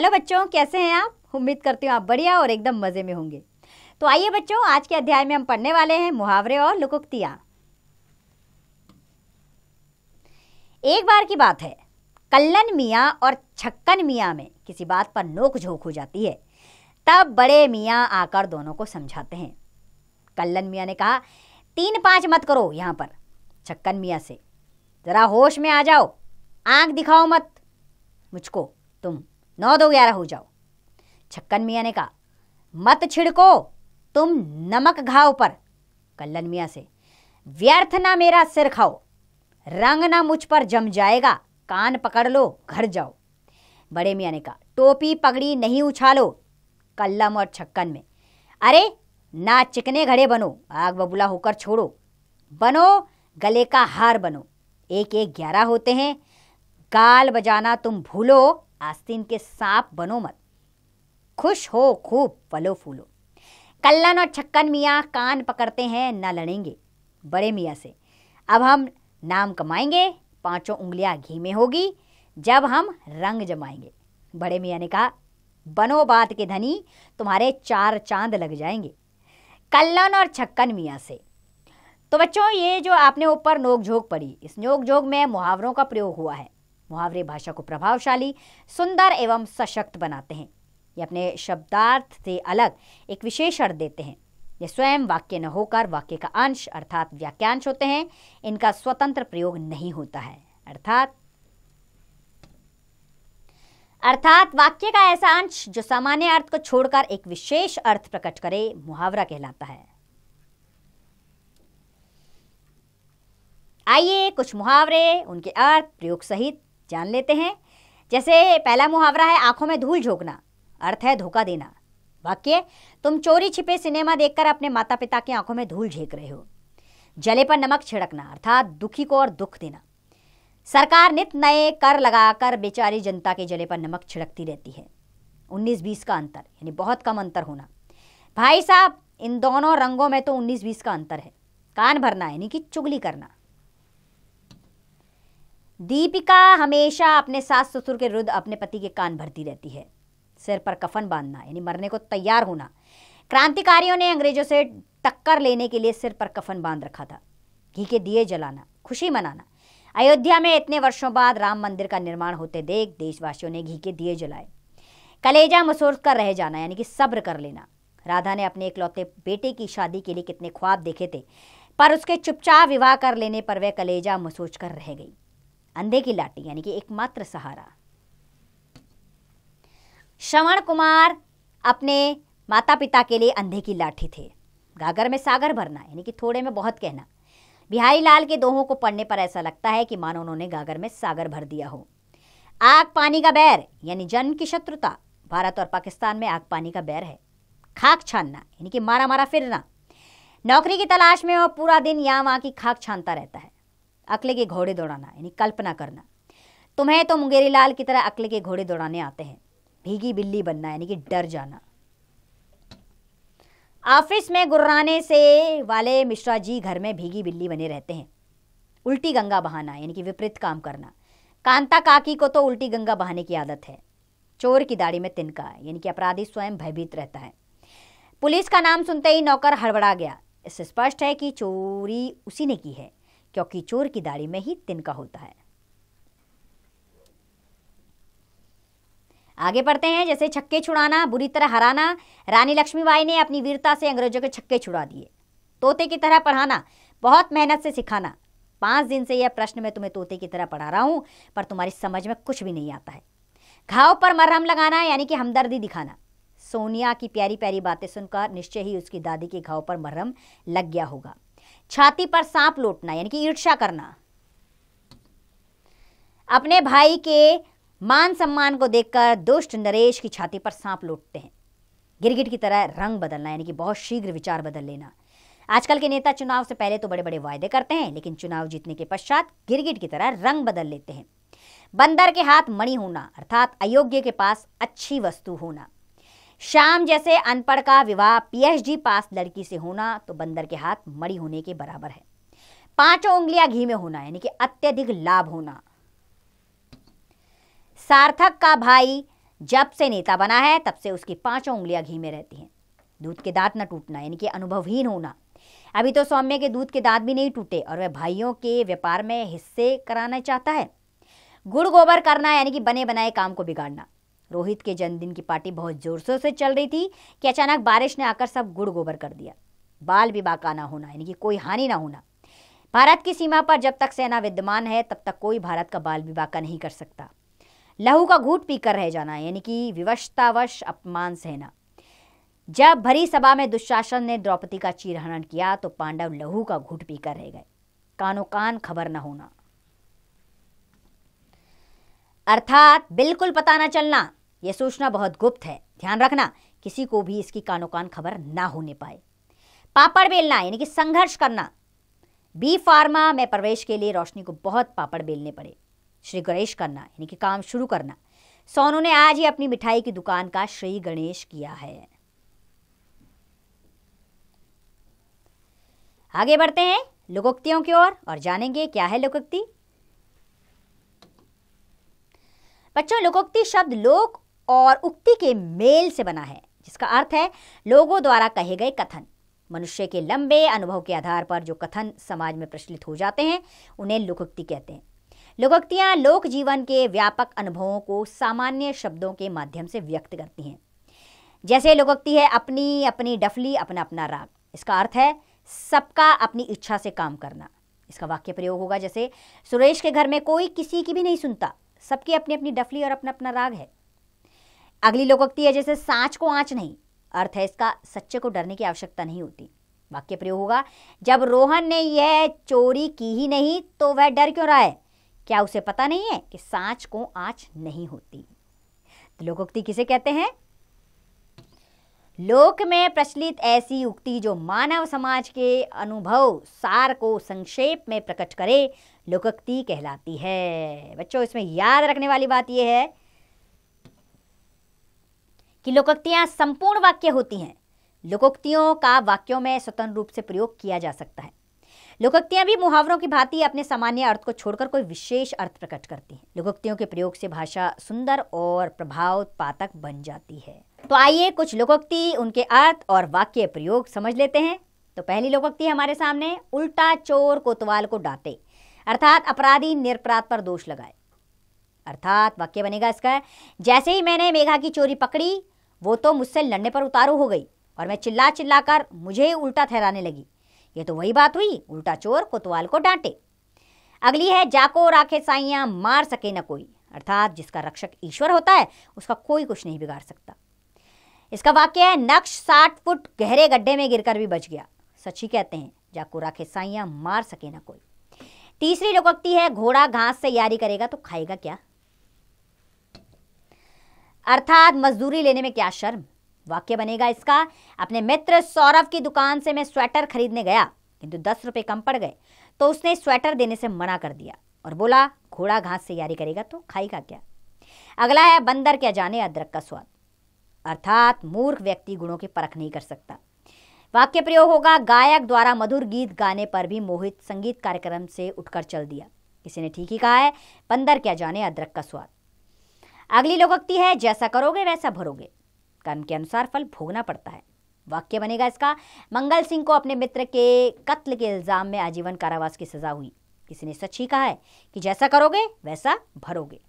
hello बच्चों कैसे हैं आप उम्मीद करती हूँ आप बढ़िया और एकदम मज़े में होंगे तो आइए बच्चों आज के अध्याय में हम पढ़ने वाले हैं मुहावरे और लुकुक्तियाँ एक बार की बात है कल्लन मियाँ और छक्कन मियाँ में किसी बात पर नोक झोंक हो जाती है तब बड़े मियाँ आकर दोनों को समझाते हैं कल्लन मियाँ ने कहा तीन पाँच मत करो यहाँ पर छक्कन मियाँ से ज़रा होश में आ जाओ आंख दिखाओ मत मुझको तुम नौ दो ग्यारह हो जाओ छक्कन मियाँ ने कहा मत छिड़को तुम नमक घाव पर कल्लन मियाँ से व्यर्थ ना मेरा सिर खाओ रंग ना मुझ पर जम जाएगा कान पकड़ लो घर जाओ बड़े मियाँ ने कहा टोपी पगड़ी नहीं उछालो कल्लम और छक्कन में अरे ना चिकने घड़े बनो आग बबूला होकर छोड़ो बनो गले का हार बनो एक एक ग्यारह होते हैं गाल बजाना तुम भूलो आस्तीन के सांप बनो मत खुश हो खूब फलो फूलो कल्लन और छक्कन मियाँ कान पकड़ते हैं ना लड़ेंगे बड़े मियाँ से अब हम नाम कमाएंगे पांचों उंगलियां घी में होगी जब हम रंग जमाएंगे बड़े मियाँ ने कहा बनो बात के धनी तुम्हारे चार चांद लग जाएंगे कल्लन और छक्कन मियाँ से तो बच्चों ये जो आपने ऊपर नोक झोंक पड़ी इस नोक झोंक में मुहावरों का प्रयोग हुआ है मुहावरे भाषा को प्रभावशाली सुंदर एवं सशक्त बनाते हैं ये अपने शब्दार्थ से अलग एक विशेष अर्थ देते हैं ये स्वयं वाक्य न होकर वाक्य का अंश अर्थात वाक्यांश होते हैं इनका स्वतंत्र प्रयोग नहीं होता है अर्थात अर्थात वाक्य का ऐसा अंश जो सामान्य अर्थ को छोड़कर एक विशेष अर्थ प्रकट करे मुहावरा कहलाता है आइए कुछ मुहावरे उनके अर्थ प्रयोग सहित जान लेते हैं जैसे पहला मुहावरा है आंखों में धूल झोंकना अर्थ है धोखा देना वाक्य तुम चोरी छिपे सिनेमा देखकर अपने माता पिता की आंखों में धूल झेंक रहे हो जले पर नमक छिड़कना अर्थात दुखी को और दुख देना सरकार नित नए कर लगाकर बेचारी जनता के जले पर नमक छिड़कती रहती है 19-20 का अंतर यानी बहुत कम अंतर होना भाई साहब इन दोनों रंगों में तो 19-20 का अंतर है कान भरना यानी कि चुगली करना दीपिका हमेशा अपने सास ससुर के विरुद्ध अपने पति के कान भरती रहती है सिर पर कफन बांधना यानी मरने को तैयार होना क्रांतिकारियों ने अंग्रेजों से टक्कर लेने के लिए सिर पर कफन बांध रखा था घी के दिए जलाना खुशी मनाना अयोध्या में इतने वर्षों बाद राम मंदिर का निर्माण होते देख देशवासियों ने घी के दिए जलाए कलेजा मसूर कर रह जाना यानी कि सब्र कर लेना राधा ने अपने इकलौते बेटे की शादी के लिए कितने ख्वाब देखे थे पर उसके चुपचाप विवाह कर लेने पर वह कलेजा मसूच कर रह गई अंधे की लाठी यानी कि एकमात्र सहारा श्रवण कुमार अपने माता पिता के लिए अंधे की लाठी थे गागर में सागर भरना यानी कि थोड़े में बहुत कहना बिहारी लाल के दोहों को पढ़ने पर ऐसा लगता है कि मानो उन्होंने गागर में सागर भर दिया हो आग पानी का बैर यानी जन्म की शत्रुता भारत और पाकिस्तान में आग पानी का बैर है खाक छानना यानी कि मारा मारा फिरना नौकरी की तलाश में वह पूरा दिन यहाँ वहाँ की खाक छानता रहता है अकले के घोड़े दौड़ाना यानी कल्पना करना तुम्हें तो मुंगेरी लाल की तरह अकले के घोड़े दौड़ाने आते हैं भीगी बिल्ली बनना यानी कि डर जाना ऑफिस में गुर्राने से वाले मिश्रा जी घर में भीगी बिल्ली बने रहते हैं उल्टी गंगा बहाना यानी कि विपरीत काम करना कांता काकी को तो उल्टी गंगा बहाने की आदत है चोर की दाढ़ी में तिनका यानी कि अपराधी स्वयं भयभीत रहता है पुलिस का नाम सुनते ही नौकर हड़बड़ा गया इससे स्पष्ट है कि चोरी उसी ने की है क्योंकि चोर की दाढ़ी में ही तिनका होता है आगे पढ़ते हैं जैसे छक्के छुड़ाना बुरी तरह हराना रानी लक्ष्मीबाई ने अपनी वीरता से अंग्रेजों के छक्के छुड़ा दिए तोते की तरह पढ़ाना बहुत मेहनत से सिखाना पांच दिन से यह प्रश्न मैं तुम्हें तोते की तरह पढ़ा रहा हूं पर तुम्हारी समझ में कुछ भी नहीं आता है घाव पर मरहम लगाना यानी कि हमदर्दी दिखाना सोनिया की प्यारी प्यारी बातें सुनकर निश्चय ही उसकी दादी के घाव पर मरहम लग गया होगा छाती पर सांप लौटना यानी कि ईर्ष्या करना अपने भाई के मान सम्मान को देखकर दुष्ट नरेश की छाती पर सांप लौटते हैं गिरगिट की तरह रंग बदलना यानी कि बहुत शीघ्र विचार बदल लेना आजकल के नेता चुनाव से पहले तो बड़े बड़े वायदे करते हैं लेकिन चुनाव जीतने के पश्चात गिरगिट की तरह रंग बदल लेते हैं बंदर के हाथ मणि होना अर्थात अयोग्य के पास अच्छी वस्तु होना शाम जैसे अनपढ़ का विवाह पीएचडी पास लड़की से होना तो बंदर के हाथ मड़ी होने के बराबर है पांचों उंगलियां घी में होना यानी कि अत्यधिक लाभ होना सार्थक का भाई जब से नेता बना है तब से उसकी पांचों उंगलियां घी में रहती हैं दूध के दांत न टूटना यानी कि अनुभवहीन होना अभी तो सौम्य के दूध के दांत भी नहीं टूटे और वह भाइयों के व्यापार में हिस्से कराना चाहता है गुड़ गोबर करना यानी कि बने बनाए काम को बिगाड़ना रोहित के जन्मदिन की पार्टी बहुत जोर शोर से चल रही थी कि अचानक बारिश ने आकर सब गुड़ गोबर कर दिया बाल भी बाका ना होना यानी कि कोई हानि ना होना भारत की सीमा पर जब तक सेना विद्यमान है तब तक कोई भारत का बाल भी बाका नहीं कर सकता लहू का घूट पीकर रह जाना यानी कि विवशतावश अपमान सहना जब भरी सभा में दुशासन ने द्रौपदी का चीरहरण किया तो पांडव लहू का घूट पीकर रह गए कानो कान खबर न होना अर्थात बिल्कुल पता न चलना ये सूचना बहुत गुप्त है ध्यान रखना किसी को भी इसकी कानो कान खबर ना होने पाए पापड़ बेलना यानी कि संघर्ष करना बी फार्मा में प्रवेश के लिए रोशनी को बहुत पापड़ बेलने पड़े श्री गणेश करना यानी कि काम शुरू करना सोनू ने आज ही अपनी मिठाई की दुकान का श्री गणेश किया है आगे बढ़ते हैं लोकोक्तियों की ओर और, और जानेंगे क्या है लोकोक्ति बच्चों लोकोक्ति शब्द लोक और उक्ति के मेल से बना है जिसका अर्थ है लोगों द्वारा कहे गए कथन मनुष्य के लंबे अनुभव के आधार पर जो कथन समाज में प्रचलित हो जाते हैं उन्हें लोकोक्ति कहते हैं लोकोक्तियाँ लोक जीवन के व्यापक अनुभवों को सामान्य शब्दों के माध्यम से व्यक्त करती हैं जैसे लोकोक्ति है अपनी अपनी डफली अपना अपना राग इसका अर्थ है सबका अपनी इच्छा से काम करना इसका वाक्य प्रयोग होगा जैसे सुरेश के घर में कोई किसी की भी नहीं सुनता सबकी अपनी अपनी डफली और अपना अपना राग है अगली लोकोक्ति है जैसे सांच को आँच नहीं अर्थ है इसका सच्चे को डरने की आवश्यकता नहीं होती वाक्य प्रयोग होगा जब रोहन ने यह चोरी की ही नहीं तो वह डर क्यों रहा है क्या उसे पता नहीं है कि सांच को आँच नहीं होती तो लोकोक्ति किसे कहते हैं लोक में प्रचलित ऐसी उक्ति जो मानव समाज के अनुभव सार को संक्षेप में प्रकट करे लोकोक्ति कहलाती है बच्चों इसमें याद रखने वाली बात यह है कि लोकोक्तियाँ संपूर्ण वाक्य होती हैं लोकोक्तियों का वाक्यों में स्वतंत्र रूप से प्रयोग किया जा सकता है लोकोक्तियाँ भी मुहावरों की भांति अपने सामान्य अर्थ को छोड़कर कोई विशेष अर्थ प्रकट करती हैं लोकोक्तियों के प्रयोग से भाषा सुंदर और प्रभाव पातक बन जाती है तो आइए कुछ लोकोक्ति उनके अर्थ और वाक्य प्रयोग समझ लेते हैं तो पहली लोकोक्ति हमारे सामने उल्टा चोर कोतवाल को डांटे अर्थात अपराधी निरपराध पर दोष लगाए अर्थात वाक्य बनेगा इसका जैसे ही मैंने मेघा की चोरी पकड़ी वो तो मुझसे लड़ने पर उतारू हो गई और मैं चिल्ला चिल्ला कर मुझे ही उल्टा ठहराने लगी ये तो वही बात हुई उल्टा चोर कोतवाल को डांटे अगली है जाको राखे साइया मार सके न कोई अर्थात जिसका रक्षक ईश्वर होता है उसका कोई कुछ नहीं बिगाड़ सकता इसका वाक्य है नक्श साठ फुट गहरे गड्ढे में गिरकर भी बच गया सच ही कहते हैं जाको राखे साइया मार सके ना कोई तीसरी लोकोक्ति है घोड़ा घास से यारी करेगा तो खाएगा क्या अर्थात मजदूरी लेने में क्या शर्म वाक्य बनेगा इसका अपने मित्र सौरभ की दुकान से मैं स्वेटर खरीदने गया किंतु दस रुपये कम पड़ गए तो उसने स्वेटर देने से मना कर दिया और बोला घोड़ा घास से यारी करेगा तो खाएगा क्या अगला है बंदर क्या जाने अदरक का स्वाद अर्थात मूर्ख व्यक्ति गुणों की परख नहीं कर सकता वाक्य प्रयोग होगा गायक द्वारा मधुर गीत गाने पर भी मोहित संगीत कार्यक्रम से उठकर चल दिया किसी ने ठीक ही कहा है बंदर क्या जाने अदरक का स्वाद अगली लोकोक्ति है जैसा करोगे वैसा भरोगे कर्म के अनुसार फल भोगना पड़ता है वाक्य बनेगा इसका मंगल सिंह को अपने मित्र के कत्ल के इल्जाम में आजीवन कारावास की सजा हुई किसी ने सच ही कहा है कि जैसा करोगे वैसा भरोगे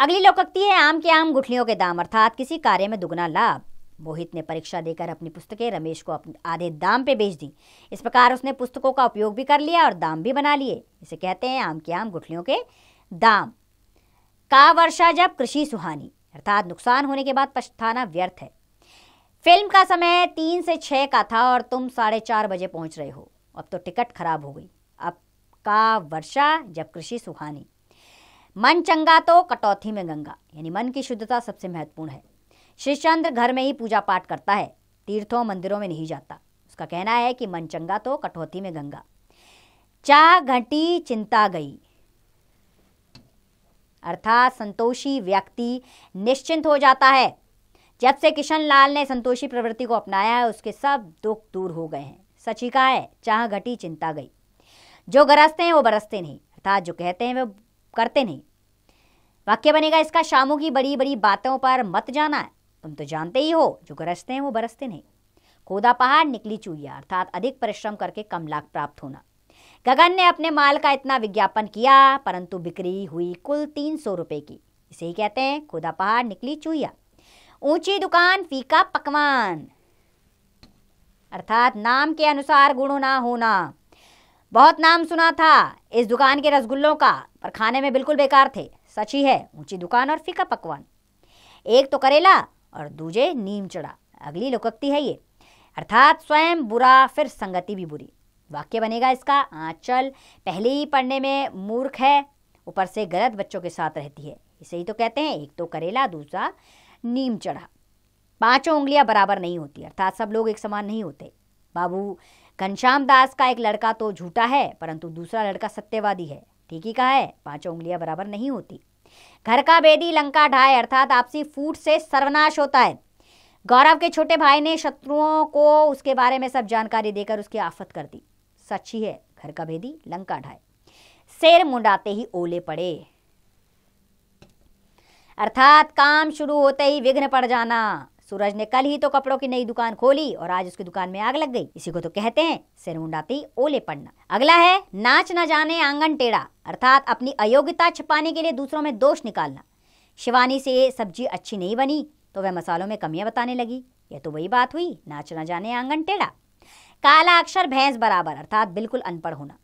अगली लोकोक्ति है आम के आम गुठलियों के दाम अर्थात किसी कार्य में दुगना लाभ मोहित ने परीक्षा देकर अपनी पुस्तकें रमेश को अपने आधे दाम पे बेच दी इस प्रकार उसने पुस्तकों का उपयोग भी कर लिया और दाम भी बना लिए इसे कहते हैं आम के आम गुठलियों के दाम का वर्षा जब कृषि सुहानी अर्थात नुकसान होने के बाद पछताना व्यर्थ है फिल्म का समय तीन से छः का था और तुम साढ़े चार बजे पहुंच रहे हो अब तो टिकट खराब हो गई अब का वर्षा जब कृषि सुहानी मन चंगा तो कटौती में गंगा यानी मन की शुद्धता सबसे महत्वपूर्ण है श्री चंद्र घर में ही पूजा पाठ करता है तीर्थों मंदिरों में नहीं जाता उसका कहना है कि मन चंगा तो कठौती में गंगा चाह घटी चिंता गई अर्थात संतोषी व्यक्ति निश्चिंत हो जाता है जब से किशन लाल ने संतोषी प्रवृत्ति को अपनाया है उसके सब दुख दूर हो गए हैं सच ही का है चाह घटी चिंता गई जो गरजते हैं वो बरसते नहीं अर्थात जो कहते हैं वो करते नहीं वाक्य बनेगा इसका शामों की बड़ी बड़ी बातों पर मत जाना है तुम तो जानते ही हो जो गरजते हैं वो बरसते नहीं खोदा पहाड़ निकली चूहिया अर्थात अधिक परिश्रम करके कम लाभ प्राप्त होना गगन ने अपने माल का इतना विज्ञापन किया परंतु बिक्री हुई कुल तीन सौ रुपये की इसे ही कहते हैं खोदा पहाड़ निकली चूहिया ऊंची दुकान फीका पकवान अर्थात नाम के अनुसार गुण ना होना बहुत नाम सुना था इस दुकान के रसगुल्लों का पर खाने में बिल्कुल बेकार थे सच ही है ऊंची दुकान और फीका पकवान एक तो करेला और दूजे नीम चढ़ा अगली लोकोक्ति है ये अर्थात स्वयं बुरा फिर संगति भी बुरी वाक्य बनेगा इसका आंचल हाँ, पहले ही पढ़ने में मूर्ख है ऊपर से गलत बच्चों के साथ रहती है इसे ही तो कहते हैं एक तो करेला दूसरा नीम चढ़ा पांचों उंगलियां बराबर नहीं होती अर्थात सब लोग एक समान नहीं होते बाबू घनश्याम दास का एक लड़का तो झूठा है परंतु दूसरा लड़का सत्यवादी है ठीक ही कहा है पांचों उंगलियां बराबर नहीं होती घर का बेदी लंका ढाए अर्थात आपसी फूट से सर्वनाश होता है गौरव के छोटे भाई ने शत्रुओं को उसके बारे में सब जानकारी देकर उसकी आफत कर दी सच ही है घर का भेदी लंका ढाए शेर मुंडाते ही ओले पड़े अर्थात काम शुरू होते ही विघ्न पड़ जाना सूरज ने कल ही तो कपड़ों की नई दुकान खोली और आज उसकी दुकान में आग लग गई इसी को तो कहते हैं सेरुंडाती ओले पड़ना अगला है नाच न जाने आंगन टेढ़ा अर्थात अपनी अयोग्यता छिपाने के लिए दूसरों में दोष निकालना शिवानी से ये सब्जी अच्छी नहीं बनी तो वह मसालों में कमियां बताने लगी यह तो वही बात हुई नाच न जाने आंगन टेढ़ा काला अक्षर भैंस बराबर अर्थात बिल्कुल अनपढ़ होना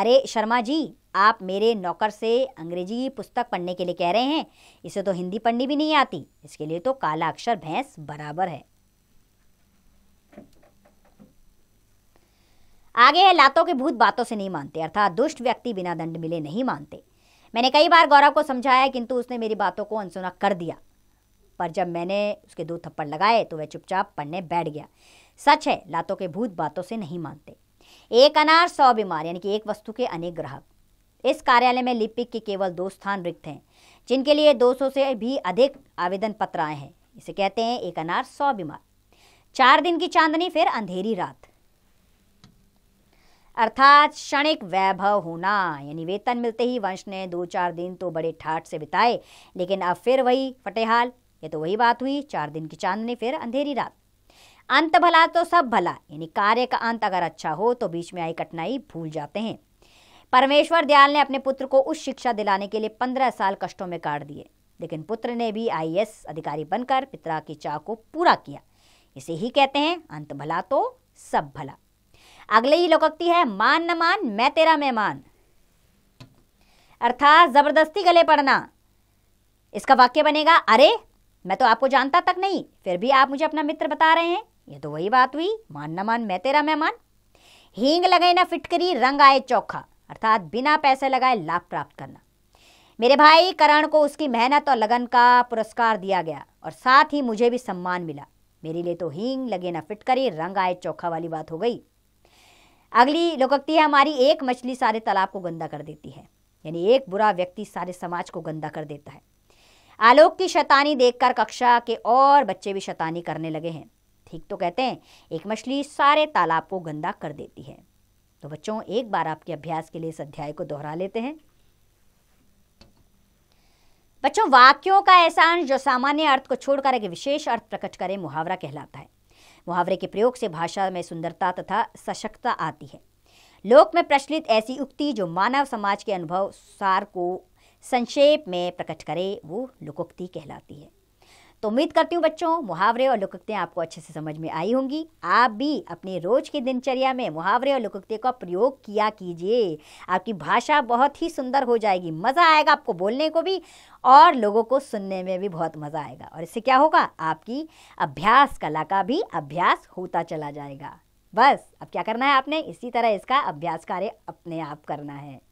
अरे शर्मा जी आप मेरे नौकर से अंग्रेजी पुस्तक पढ़ने के लिए कह रहे हैं इसे तो हिंदी पढ़नी भी नहीं आती इसके लिए तो काला अक्षर भैंस बराबर है आगे है लातों के भूत बातों से नहीं मानते अर्थात दुष्ट व्यक्ति बिना दंड मिले नहीं मानते मैंने कई बार गौरव को समझाया किंतु उसने मेरी बातों को अनसुना कर दिया पर जब मैंने उसके दो थप्पड़ लगाए तो वह चुपचाप पढ़ने बैठ गया सच है लातों के भूत बातों से नहीं मानते एक अनार सौ बीमार यानी कि एक वस्तु के अनेक ग्राहक इस कार्यालय में लिपिक के केवल दो स्थान रिक्त हैं जिनके लिए 200 से भी अधिक आवेदन पत्र आए हैं इसे कहते हैं एक अनार सौ बीमार चार दिन की चांदनी फिर अंधेरी रात अर्थात क्षणिक वैभव होना यानी वेतन मिलते ही वंश ने दो चार दिन तो बड़े ठाट से बिताए लेकिन अब फिर वही फटेहाल ये तो वही बात हुई चार दिन की चांदनी फिर अंधेरी रात अंत भला तो सब भला यानी कार्य का अंत अगर अच्छा हो तो बीच में आई कठिनाई भूल जाते हैं परमेश्वर दयाल ने अपने पुत्र को उस शिक्षा दिलाने के लिए पंद्रह साल कष्टों में काट दिए लेकिन पुत्र ने भी आई अधिकारी बनकर पिता की चाह को पूरा किया इसे ही कहते हैं अंत भला तो सब भला अगले ही लोकक्ति है मान न मान मैं तेरा मेहमान अर्थात जबरदस्ती गले पड़ना इसका वाक्य बनेगा अरे मैं तो आपको जानता तक नहीं फिर भी आप मुझे अपना मित्र बता रहे हैं ये तो वही बात हुई मान न मान मैं तेरा मेहमान हींग लगे ना फिटकरी रंग आए चौखा अर्थात बिना पैसे लगाए लाभ प्राप्त करना मेरे भाई करण को उसकी मेहनत और लगन का पुरस्कार दिया गया और साथ ही मुझे भी सम्मान मिला मेरे लिए तो हींग लगे ना फिटकरी रंग आए चौखा वाली बात हो गई अगली लोकोक्ति है हमारी एक मछली सारे तालाब को गंदा कर देती है यानी एक बुरा व्यक्ति सारे समाज को गंदा कर देता है आलोक की शैतानी देखकर कक्षा के और बच्चे भी शैतानी करने लगे हैं ठीक तो कहते हैं एक मछली सारे तालाब को गंदा कर देती है तो बच्चों एक बार आपके अभ्यास के लिए इस अध्याय को दोहरा लेते हैं बच्चों वाक्यों का ऐसा अंश जो सामान्य अर्थ को छोड़कर एक विशेष अर्थ प्रकट करे मुहावरा कहलाता है मुहावरे के प्रयोग से भाषा में सुंदरता तथा सशक्तता आती है लोक में प्रचलित ऐसी उक्ति जो मानव समाज के अनुभव सार को संक्षेप में प्रकट करे वो लोकोक्ति कहलाती है तो उम्मीद करती हूँ बच्चों मुहावरे और लुकते आपको अच्छे से समझ में आई होंगी आप भी अपने रोज की दिनचर्या में मुहावरे और लुकुकते का प्रयोग किया कीजिए आपकी भाषा बहुत ही सुंदर हो जाएगी मज़ा आएगा आपको बोलने को भी और लोगों को सुनने में भी बहुत मज़ा आएगा और इससे क्या होगा आपकी अभ्यास कला का भी अभ्यास होता चला जाएगा बस अब क्या करना है आपने इसी तरह इसका अभ्यास कार्य अपने आप करना है